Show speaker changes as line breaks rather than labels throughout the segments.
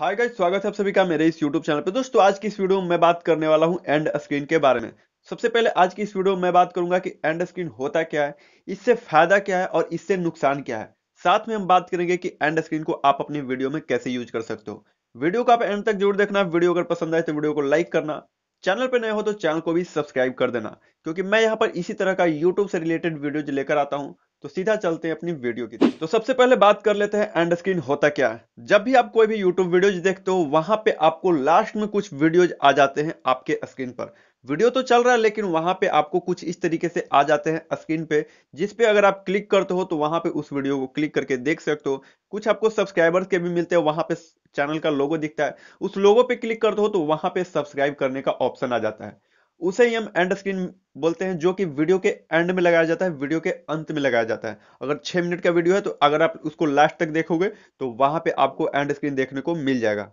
hi guys स्वागत है आप सभी का मेरे इस YouTube चैनल पे दोस्तों आज की इस वीडियो में मैं बात करने वाला हूं एंड स्क्रीन के बारे में सबसे पहले आज की इस वीडियो में मैं बात करूंगा कि एंड स्क्रीन होता क्या है इससे फायदा क्या है और इससे नुकसान क्या है साथ में हम बात करेंगे कि एंड स्क्रीन को आप अपनी वीडियो में कैसे यूज कर सकते हो वीडियो को आप एंड तक जरूर देखना वीडियो अगर पसंद आए तो वीडियो को लाइक करना चैनल पर नए हो तो चैनल को भी सब्सक्राइब कर देना क्योंकि मैं यहाँ पर इसी तरह का यूट्यूब से रिलेटेड वीडियो लेकर आता हूँ तो सीधा चलते हैं अपनी वीडियो की तो सबसे पहले बात कर लेते हैं एंड स्क्रीन होता क्या है जब भी आप कोई भी यूट्यूब वीडियोज देखते हो वहां पे आपको लास्ट में कुछ वीडियोज आ जाते हैं आपके स्क्रीन पर वीडियो तो चल रहा है लेकिन वहां पे आपको कुछ इस तरीके से आ जाते हैं स्क्रीन पे जिस पे अगर आप क्लिक करते हो तो वहां पे उस वीडियो को क्लिक करके देख सकते हो कुछ आपको सब्सक्राइबर्स के भी मिलते हैं वहां पे चैनल का लोगो दिखता है उस लोगो पे क्लिक करते हो तो वहां पे सब्सक्राइब करने का ऑप्शन आ जाता है उसे ही हम एंड स्क्रीन बोलते हैं जो कि वीडियो के एंड में लगाया जाता है वीडियो के अंत में लगाया जाता है अगर छह मिनट का वीडियो है तो अगर आप उसको लास्ट तक देखोगे तो वहां पे आपको एंड स्क्रीन देखने को मिल जाएगा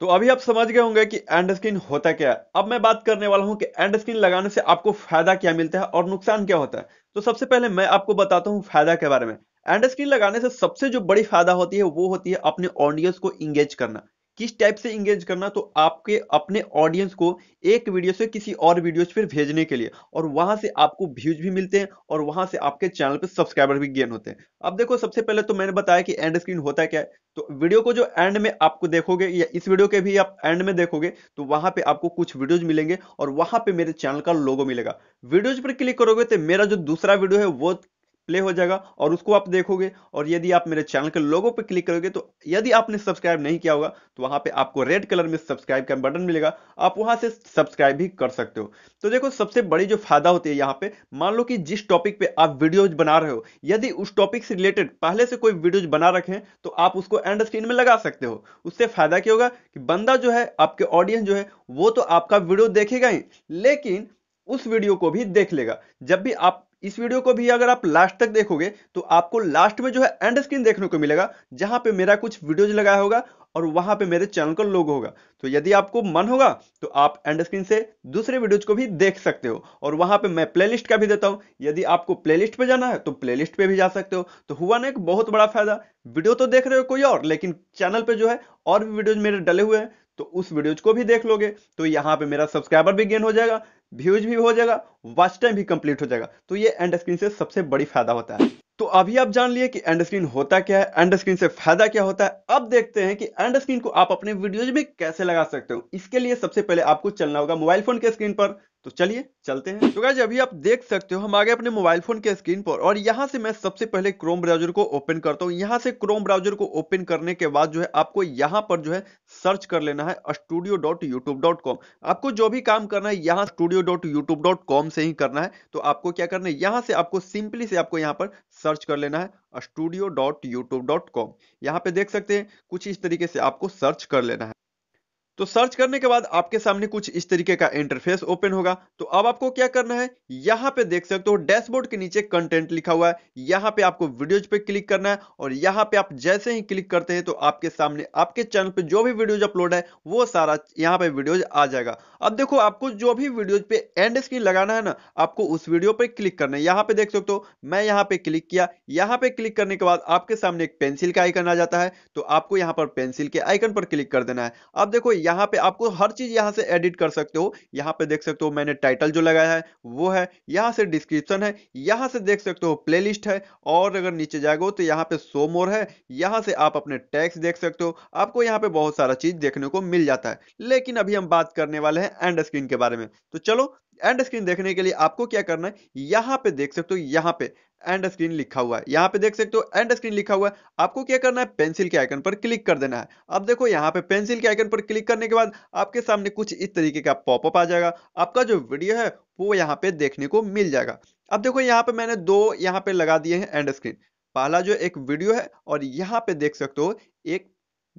तो अभी आप समझ गए होंगे कि एंड स्क्रीन होता क्या है अब मैं बात करने वाला हूं कि एंड स्क्रीन लगाने से आपको फायदा क्या मिलता है और नुकसान क्या होता है तो सबसे पहले मैं आपको बताता हूं फायदा के बारे में एंड स्क्रीन लगाने से सबसे जो बड़ी फायदा होती है वो होती है अपने ऑडियंस को इंगेज करना किस टाइप से इंगेज करना तो आपके अपने ऑडियंस को एक वीडियो से किसी और वीडियो पर भेजने के लिए और वहां से आपको व्यूज भी मिलते हैं और वहां से आपके चैनल पर सब्सक्राइबर भी गेन होते हैं अब देखो सबसे पहले तो मैंने बताया कि एंड स्क्रीन होता है क्या है तो वीडियो को जो एंड में आपको देखोगे या इस वीडियो के भी आप एंड में देखोगे तो वहां पे आपको कुछ वीडियोज मिलेंगे और वहां पे मेरे चैनल का लोगो मिलेगा वीडियोज पर क्लिक करोगे तो मेरा जो दूसरा वीडियो है वो प्ले हो जाएगा और उसको आप देखोगे और यदि आप मेरे चैनल के लोगों पर क्लिक करोगे तो यदि आपने सब्सक्राइब नहीं किया होगा तो वहां पे आपको रेड कलर में सब्सक्राइब का बटन मिलेगा आप वहां से सब्सक्राइब भी कर सकते हो तो देखो सबसे बड़ी जो फायदा होती है यहाँ पे मान लो कि जिस टॉपिक पे आप वीडियोज बना रहे हो यदि उस टॉपिक से रिलेटेड पहले से कोई वीडियोज बना रखे तो आप उसको एंड स्क्रीन में लगा सकते हो उससे फायदा क्या होगा कि बंदा जो है आपके ऑडियंस जो है वो तो आपका वीडियो देखेगा ही लेकिन उस वीडियो को भी देख लेगा जब भी आप इस वीडियो को भी अगर आप लास्ट तक देखोगे तो आपको लास्ट में जो है एंड स्क्रीन देखने को मिलेगा जहां पे मेरा कुछ वीडियोज लगाया होगा और वहां पे मेरे चैनल का लोग होगा तो यदि आपको मन होगा तो आप एंड स्क्रीन से दूसरे वीडियोज को भी देख सकते हो और वहां पे मैं प्लेलिस्ट का भी देता हूं यदि आपको प्लेलिस्ट पे जाना है तो प्लेलिस्ट पे भी जा सकते हो तो हुआ ना एक बहुत बड़ा फायदा वीडियो तो देख रहे हो कोई और लेकिन चैनल पे जो है और भी वीडियोज मेरे डले हुए हैं तो उस वीडियो को भी देख लोगे तो यहाँ पे मेरा सब्सक्राइबर भी गेन हो जाएगा व्यूज भी हो जाएगा वॉच टाइम भी कंप्लीट हो जाएगा तो ये एंड स्क्रीन से सबसे बड़ी फायदा होता है तो अभी आप जान लिए कि एंड स्क्रीन होता क्या है एंड स्क्रीन से फायदा क्या होता है अब देखते हैं कि एंड स्क्रीन को आप अपने वीडियोज में कैसे लगा सकते हो इसके लिए सबसे पहले आपको चलना होगा मोबाइल फोन के स्क्रीन पर तो चलिए चलते हैं तो अभी आप देख सकते हो हम आगे अपने मोबाइल फोन के स्क्रीन पर और यहाँ से मैं सबसे पहले क्रोम ब्राउजर को ओपन करता हूँ यहाँ से क्रोम ब्राउजर को ओपन करने के बाद जो है आपको यहाँ पर जो है सर्च कर लेना है studio dot YouTube dot com आपको जो भी काम करना है यहाँ studio dot YouTube dot com से ही करना है तो आपको क्या करना है यहाँ से आपको सिंपली से आपको यहाँ पर सर्च कर लेना है studio dot YouTube dot com यहाँ पे देख सकते हैं कुछ इस तरीके से आपको सर्च कर लेना है तो सर्च करने के बाद आपके सामने कुछ इस तरीके का इंटरफेस ओपन होगा तो अब आपको क्या करना है यहाँ पे देख सकते हो डैशबोर्ड के नीचे कंटेंट लिखा हुआ है यहाँ पे आपको वीडियोज पे क्लिक करना है और यहाँ पे आप जैसे ही क्लिक करते हैं तो आपके सामने आपके चैनल पे जो भी वीडियोज अपलोड है वो सारा यहाँ पे वीडियोज आ जाएगा अब देखो आपको जो भी वीडियोज पे एंड स्क्रीन लगाना है ना आपको उस वीडियो पे क्लिक करना है यहाँ पे देख सकते हो मैं यहाँ पे क्लिक किया यहाँ पे क्लिक करने के बाद आपके सामने एक पेंसिल का आइकन आ जाता है तो आपको यहाँ पर पेंसिल के आइकन पर क्लिक कर देना है अब देखो यहाँ पे आपको हर चीज यहाँ से एडिट कर सकते हो यहाँ पे देख सकते हो मैंने टाइटल जो लगाया है वो है यहाँ से डिस्क्रिप्शन है यहाँ से देख सकते हो प्लेलिस्ट है और अगर नीचे जाएगा तो यहाँ पे सो मोर है यहाँ से आप अपने टैक्स देख सकते हो आपको यहाँ पे बहुत सारा चीज देखने को मिल जाता है लेकिन अभी हम बात करने वाले हैं एंड स्क्रीन के बारे में तो चलो एंड स्क्रीन देखने के लिए आपको क्या करना है यहाँ पे देख सकते हो यहाँ पे एंड स्क्रीन लिखा हुआ है यहाँ पे देख सकते हो एंड स्क्रीन लिखा हुआ है आपको क्या करना है पेंसिल के आइकन पर क्लिक कर देना है अब देखो यहाँ पे पेंसिल के आइकन पर क्लिक करने के बाद आपके सामने कुछ इस तरीके का पॉपअप आ जाएगा आपका जो वीडियो है वो यहाँ पे देखने को मिल जाएगा अब देखो यहाँ पे मैंने दो यहाँ पे लगा दिए हैं एंड स्क्रीन पहला जो एक वीडियो है और यहाँ पे देख सकते हो एक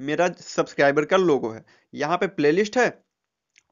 मेरा सब्सक्राइबर का लोगो है यहाँ पे प्लेलिस्ट है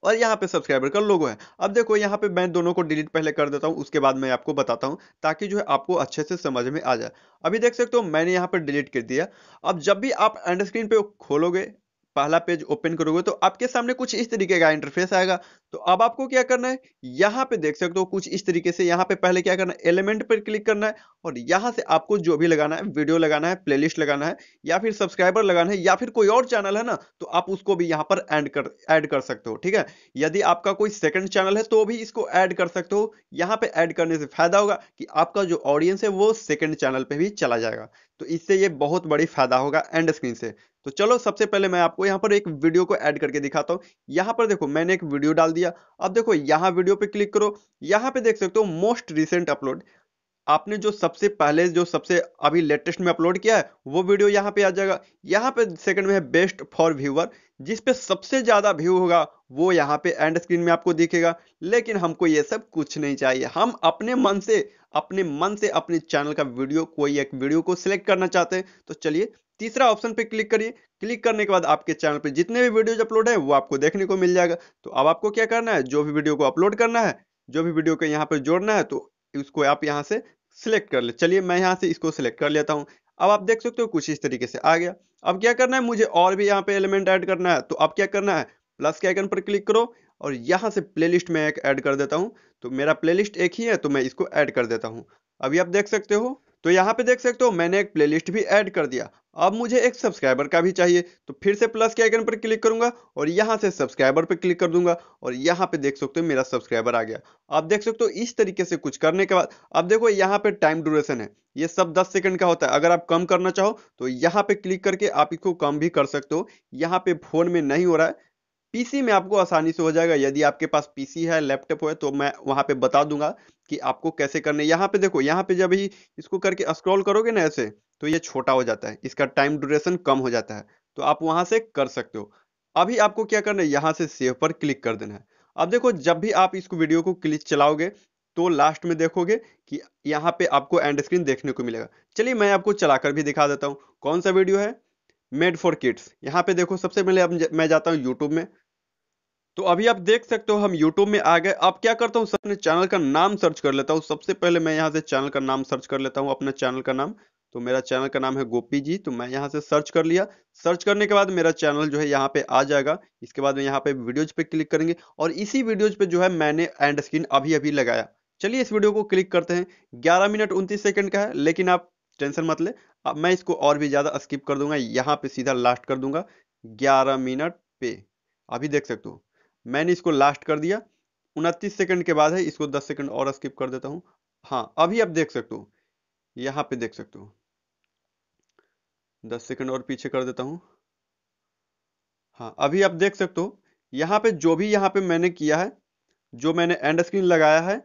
और यहाँ पे सब्सक्राइबर का लोगो है अब देखो यहाँ पे मैं दोनों को डिलीट पहले कर देता हूँ उसके बाद मैं आपको बताता हूँ ताकि जो है आपको अच्छे से समझ में आ जाए अभी देख सकते हो मैंने यहाँ पर डिलीट कर दिया अब जब भी आप एंड स्क्रीन पे खोलोगे पहला पेज ओपन करोगे तो आपके सामने कुछ इस तरीके का इंटरफेस आएगा तो अब आपको क्या करना है यहाँ पे देख सकते हो कुछ इस तरीके से यहाँ पे पहले क्या करना है एलिमेंट पर क्लिक करना है और यहाँ से आपको जो भी लगाना है वीडियो लगाना है प्लेलिस्ट लगाना है या फिर सब्सक्राइबर लगाना है या फिर कोई और चैनल है ना तो आप उसको भी यहाँ पर एड कर एड कर सकते हो ठीक है यदि आपका कोई सेकंड चैनल है तो भी इसको एड कर सकते हो यहाँ पे ऐड करने से फायदा होगा कि आपका जो ऑडियंस है वो सेकंड चैनल पे भी चला जाएगा तो इससे ये बहुत बड़ी फायदा होगा एंड स्क्रीन से तो चलो सबसे पहले मैं आपको यहाँ पर एक वीडियो को ऐड करके दिखाता हूँ यहाँ पर देखो मैंने एक वीडियो डाल दिया अब देखो यहाँ वीडियो पे क्लिक करो यहाँ पे देख सकते हो मोस्ट रिसेंट अपलोड आपने जो सबसे पहले जो सबसे अभी लेटेस्ट में अपलोड किया है वो वीडियो यहाँ पे आ जाएगा यहाँ पे सेकंड में है बेस्ट फॉर व्यूअर जिसपे सबसे ज्यादा व्यू होगा वो यहाँ पे एंड स्क्रीन में आपको दिखेगा लेकिन हमको ये सब कुछ नहीं चाहिए हम अपने मन से अपने मन से अपने चैनल का वीडियो कोई एक वीडियो को सिलेक्ट करना चाहते हैं तो चलिए तीसरा ऑप्शन पे क्लिक करिए क्लिक करने के बाद आपके चैनल पे जितने भी वीडियोज अपलोड है वो आपको देखने को मिल जाएगा तो अब आपको क्या करना है जो भी वीडियो को अपलोड करना है जो भी वीडियो को यहाँ पर जोड़ना है तो उसको आप यहाँ से सिलेक्ट कर ले चलिए मैं यहाँ से इसको सिलेक्ट कर लेता हूँ अब आप देख सकते हो कुछ इस तरीके से आ गया अब क्या करना है मुझे और भी यहाँ पे एलिमेंट ऐड करना है तो अब क्या करना है प्लस के आइकन पर क्लिक करो और यहाँ से प्लेलिस्ट में एक ऐड कर देता हूँ तो मेरा प्लेलिस्ट एक ही है तो मैं इसको ऐड कर देता हूँ अभी आप देख सकते हो तो यहाँ पे देख सकते हो मैंने एक प्लेलिस्ट भी ऐड कर दिया अब मुझे एक सब्सक्राइबर का भी चाहिए तो फिर से प्लस के आइकन पर क्लिक करूंगा और यहाँ से सब्सक्राइबर पर क्लिक कर दूंगा और यहाँ पे देख सकते हो मेरा सब्सक्राइबर आ गया आप देख सकते हो इस तरीके से कुछ करने के बाद अब देखो यहाँ पे टाइम ड्यूरेशन है ये सब 10 सेकंड का होता है अगर आप कम करना चाहो तो यहाँ पे क्लिक करके आप इसको कम भी कर सकते हो यहाँ पे फोन में नहीं हो रहा है पीसी में आपको आसानी से हो जाएगा यदि आपके पास पीसी है लैपटॉप है तो मैं वहां पे बता दूंगा कि आपको कैसे करने यहाँ पे देखो यहाँ पे जब ही इसको करके स्क्रॉल करोगे ना ऐसे तो ये छोटा हो जाता है इसका टाइम ड्यूरेशन कम हो जाता है तो आप वहां से कर सकते हो अभी आपको क्या करना है यहाँ से सेव पर क्लिक कर देना है अब देखो जब भी आप इसको वीडियो को क्लिक चलाओगे तो लास्ट में देखोगे कि यहाँ पे आपको एंड स्क्रीन देखने को मिलेगा चलिए मैं आपको चलाकर भी दिखा देता हूँ कौन सा वीडियो है मेड फॉर किड्स यहाँ पे देखो सबसे पहले अब मैं जाता हूँ यूट्यूब में तो अभी आप देख सकते हो हम यूट्यूब में आ गए अब क्या करता हूँ अपने चैनल का नाम सर्च कर लेता हूँ सबसे पहले मैं यहाँ से चैनल का नाम सर्च कर लेता हूँ अपने चैनल का नाम तो मेरा चैनल का नाम है गोपी जी तो मैं यहाँ से सर्च कर लिया सर्च करने के बाद मेरा चैनल जो है यहाँ पे आ जाएगा इसके बाद में यहाँ पे वीडियोज पे क्लिक करेंगे और इसी वीडियोज पे जो है मैंने एंड स्क्रीन अभी अभी लगाया चलिए इस वीडियो को क्लिक करते हैं ग्यारह मिनट उनतीस सेकंड का है लेकिन आप टेंशन मत ले अब मैं इसको और भी ज़्यादा स्किप कर दूंगा यहाँ पे सीधा लास्ट कर दूंगा ग्यारह मिनट पे अभी देख सकते हो मैंने इसको लास्ट कर दिया उनतीस सेकंड के बाद है इसको दस सेकंड और स्किप कर देता हूँ हाँ अभी आप देख सकते हो यहाँ पे देख सकते हो दस सेकंड और पीछे कर देता हूँ हाँ अभी आप देख सकते हो यहाँ पे जो भी यहाँ पे मैंने किया है जो मैंने एंड स्क्रीन लगाया है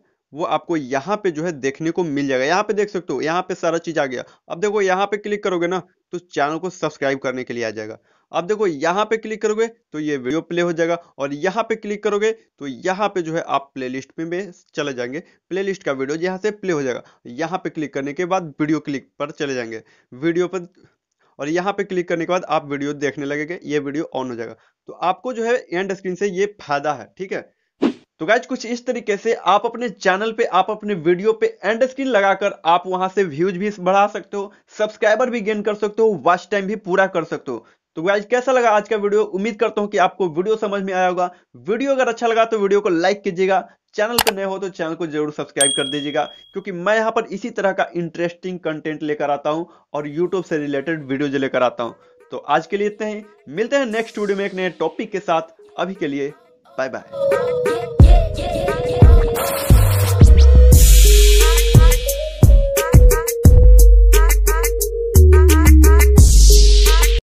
वो आपको यहाँ पे जो है देखने को मिल जाएगा यहाँ पे देख सकते हो यहाँ पे सारा चीज आ गया अब देखो यहाँ पे क्लिक करोगे ना तो चैनल को सब्सक्राइब करने के लिए आ जाएगा अब देखो यहाँ पे क्लिक करोगे तो ये वीडियो प्ले हो जाएगा और यहाँ पे क्लिक करोगे तो यहाँ पे जो है आप प्लेलिस्ट में, में चले जाएंगे प्लेलिस्ट का वीडियो यहाँ से प्ले हो जाएगा यहाँ पे क्लिक करने के बाद वीडियो क्लिक पर चले जाएंगे वीडियो पर और यहाँ पे क्लिक करने के बाद आप वीडियो देखने लगेगा ये वीडियो ऑन हो जाएगा तो आपको जो है एंड स्क्रीन से ये फायदा है ठीक है तो गाइज कुछ इस तरीके से आप अपने चैनल पे आप अपने वीडियो पे एंड स्क्रीन लगाकर आप वहां से व्यूज भी बढ़ा सकते हो सब्सक्राइबर भी गेन कर सकते हो वॉच टाइम भी पूरा कर सकते हो तो गाइज कैसा लगा आज का वीडियो उम्मीद करता हूँ कि आपको वीडियो समझ में आया होगा वीडियो अगर अच्छा लगा तो वीडियो को लाइक कीजिएगा चैनल पर नए हो तो चैनल को जरूर सब्सक्राइब कर दीजिएगा क्योंकि मैं यहाँ पर इसी तरह का इंटरेस्टिंग कंटेंट लेकर आता हूँ और यूट्यूब से रिलेटेड वीडियो लेकर आता हूँ तो आज के लिए इतने ही मिलते हैं नेक्स्ट वीडियो में एक नए टॉपिक के साथ अभी के लिए बाय बाय